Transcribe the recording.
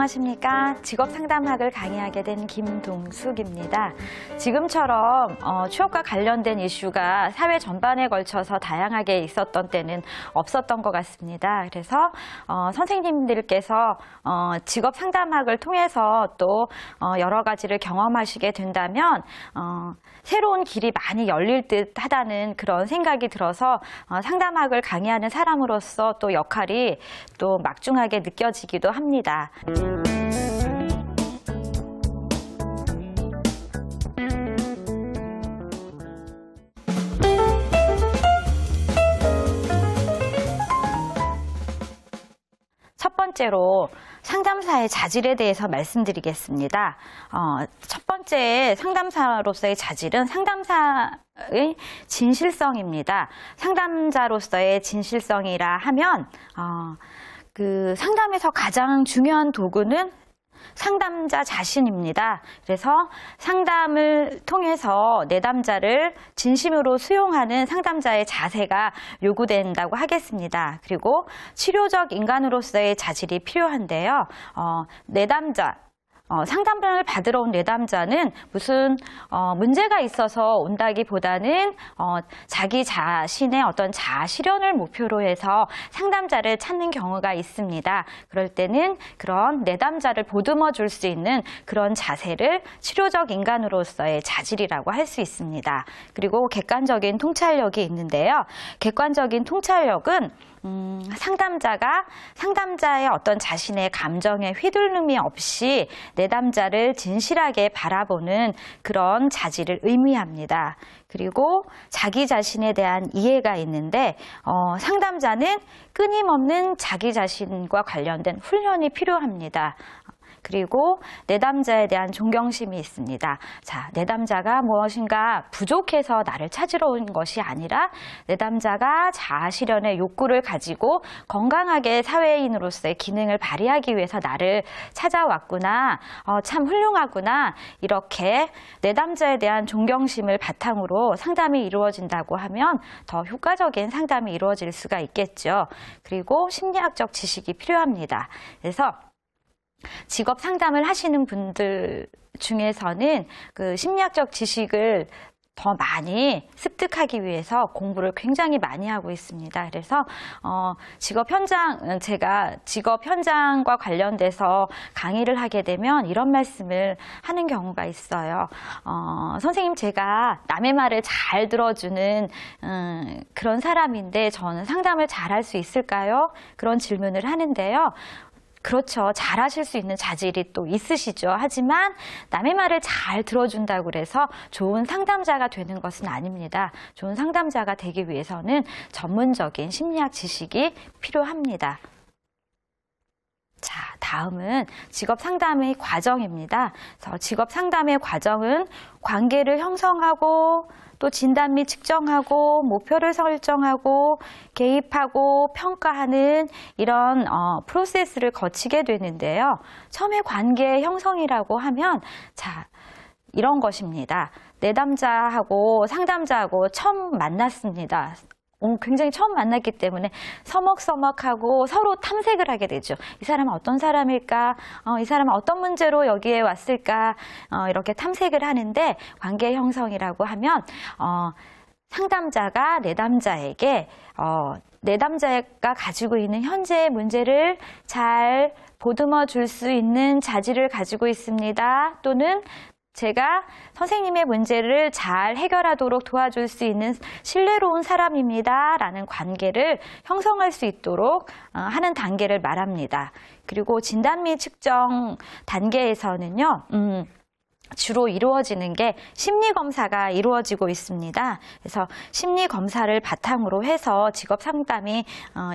안녕하십니까. 직업상담학을 강의하게 된 김동숙입니다. 지금처럼 어, 취업과 관련된 이슈가 사회 전반에 걸쳐서 다양하게 있었던 때는 없었던 것 같습니다. 그래서 어, 선생님들께서 어, 직업상담학을 통해서 또 어, 여러 가지를 경험하시게 된다면 어, 새로운 길이 많이 열릴 듯 하다는 그런 생각이 들어서 어, 상담학을 강의하는 사람으로서 또 역할이 또 막중하게 느껴지기도 합니다. 음. 번째로 상담사의 자질에 대해서 말씀드리겠습니다. 어, 첫 번째 상담사로서의 자질은 상담사의 진실성입니다. 상담자로서의 진실성이라 하면 어, 그 상담에서 가장 중요한 도구는 상담자 자신입니다. 그래서 상담을 통해서 내담자를 진심으로 수용하는 상담자의 자세가 요구된다고 하겠습니다. 그리고 치료적 인간으로서의 자질이 필요한데요. 어, 내담자, 어, 상담을 받으러 온 내담자는 무슨 어, 문제가 있어서 온다기보다는 어, 자기 자신의 어떤 자아 실현을 목표로 해서 상담자를 찾는 경우가 있습니다. 그럴 때는 그런 내담자를 보듬어 줄 수 있는 그런 자세를 치료적 인간으로서의 자질이라고 할 수 있습니다. 그리고 객관적인 통찰력이 있는데요. 객관적인 통찰력은 음, 상담자가 상담자의 어떤 자신의 감정에 휘둘름이 없이 내담자를 진실하게 바라보는 그런 자질을 의미합니다. 그리고 자기 자신에 대한 이해가 있는데 어, 상담자는 끊임없는 자기 자신과 관련된 훈련이 필요합니다. 그리고 내담자에 대한 존경심이 있습니다. 자, 내담자가 무엇인가 부족해서 나를 찾으러 온 것이 아니라 내담자가 자아 실현의 욕구를 가지고 건강하게 사회인으로서의 기능을 발휘하기 위해서 나를 찾아왔구나, 어, 참 훌륭하구나 이렇게 내담자에 대한 존경심을 바탕으로 상담이 이루어진다고 하면 더 효과적인 상담이 이루어질 수가 있겠죠. 그리고 심리학적 지식이 필요합니다. 그래서 직업 상담을 하시는 분들 중에서는 그 심리학적 지식을 더 많이 습득하기 위해서 공부를 굉장히 많이 하고 있습니다. 그래서 어, 직업 현장 제가 직업 현장과 관련돼서 강의를 하게 되면 이런 말씀을 하는 경우가 있어요. 어, 선생님 제가 남의 말을 잘 들어주는 음, 그런 사람인데 저는 상담을 잘 할 수 있을까요? 그런 질문을 하는데요. 그렇죠. 잘하실 수 있는 자질이 또 있으시죠. 하지만 남의 말을 잘 들어준다고 해서 좋은 상담자가 되는 것은 아닙니다. 좋은 상담자가 되기 위해서는 전문적인 심리학 지식이 필요합니다. 다음은 직업 상담의 과정입니다. 그래서 직업 상담의 과정은 관계를 형성하고 또 진단 및 측정하고 목표를 설정하고 개입하고 평가하는 이런 어, 프로세스를 거치게 되는데요. 처음에 관계 형성이라고 하면 자 이런 것입니다. 내담자하고 상담자하고 처음 만났습니다. 어, 굉장히 처음 만났기 때문에 서먹서먹하고 서로 탐색을 하게 되죠. 이 사람은 어떤 사람일까? 어, 이 사람은 어떤 문제로 여기에 왔을까? 어, 이렇게 탐색을 하는데 관계 형성이라고 하면 어, 상담자가 내담자에게 어, 내담자가 가지고 있는 현재의 문제를 잘 보듬어 줄 수 있는 자질을 가지고 있습니다. 또는 제가 선생님의 문제를 잘 해결하도록 도와줄 수 있는 신뢰로운 사람입니다. 라는 관계를 형성할 수 있도록 어, 하는 단계를 말합니다. 그리고 진단 및 측정 단계에서는요, 음, 주로 이루어지는 게 심리검사가 이루어지고 있습니다. 그래서 심리검사를 바탕으로 해서 직업상담이 어,